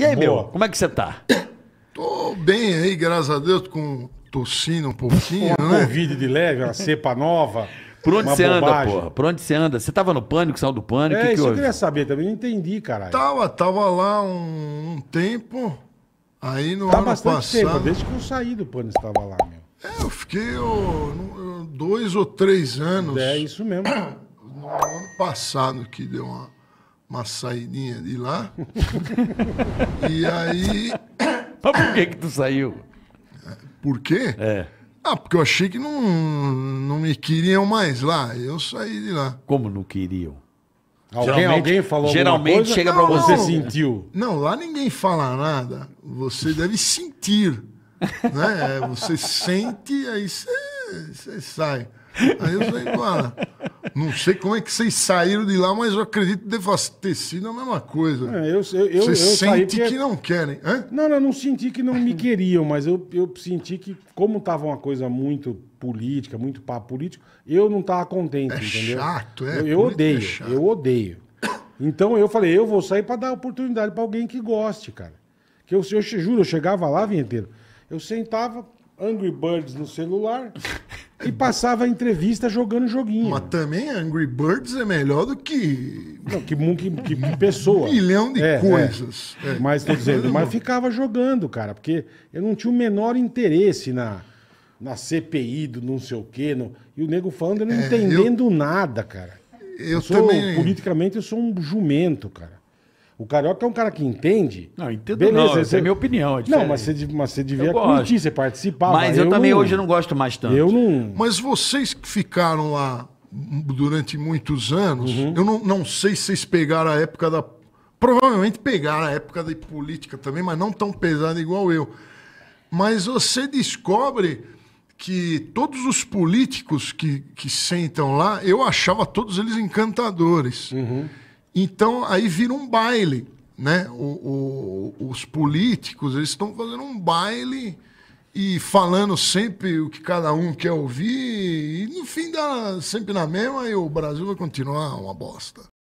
E aí, Boa. meu, como é que você tá? Tô bem aí, graças a Deus, com tossindo um pouquinho, né? Covid de leve, uma cepa nova. Por onde você anda, porra? Por onde você anda? Você tava no pânico, saiu do pânico? É, que que isso eu queria saber também, não entendi, caralho. Tava, tava lá um, um tempo, aí no tá ano bastante passado... Tempo, desde que eu saí do pânico, você tava lá, meu. É, eu fiquei dois ou três anos. É, isso mesmo. No ano passado que deu uma uma saidinha de lá. e aí. Mas por que, que tu saiu? Por quê? É. Ah, porque eu achei que não, não me queriam mais lá. Eu saí de lá. Como não queriam? Alguém, alguém falou Geralmente coisa? chega para você não. sentiu. Não, lá ninguém fala nada. Você deve sentir. né? É, você sente, aí você, sai. Aí eu saí embora. Não sei como é que vocês saíram de lá, mas eu acredito que deva ter sido a mesma coisa. É, eu, eu, eu, eu que não querem. Hã? Não, não, não senti que não me queriam, mas eu, eu senti que, como estava uma coisa muito política, muito papo político, eu não estava contente, é entendeu? Chato, é. Eu, eu é odeio, é chato. eu odeio. Então eu falei, eu vou sair para dar oportunidade para alguém que goste, cara. Que eu, eu juro, eu chegava lá, vinheteiro, eu sentava, Angry Birds no celular, e passava entrevista jogando joguinho. Mas também Angry Birds é melhor do que. Não, que, que, que, que pessoa. Um milhão de é, coisas. É. É. Mas tô dizendo, mas ficava jogando, cara, porque eu não tinha o menor interesse na, na CPI do não sei o quê. No, e o nego falando, eu não é, entendendo eu, nada, cara. Eu, eu sou, também. Politicamente, eu sou um jumento, cara. O carioca é um cara que entende. Não, entendo Beleza, não. Essa é minha opinião. É não, mas você, mas você devia curtir, você participava. Mas eu, eu também não... hoje não gosto mais tanto. Eu não. Mas vocês que ficaram lá durante muitos anos, uhum. eu não, não sei se vocês pegaram a época da. Provavelmente pegaram a época da política também, mas não tão pesada igual eu. Mas você descobre que todos os políticos que, que sentam lá, eu achava todos eles encantadores. Uhum. Então, aí vira um baile. Né? O, o, os políticos eles estão fazendo um baile e falando sempre o que cada um quer ouvir. E no fim da sempre na mesma e o Brasil vai continuar uma bosta.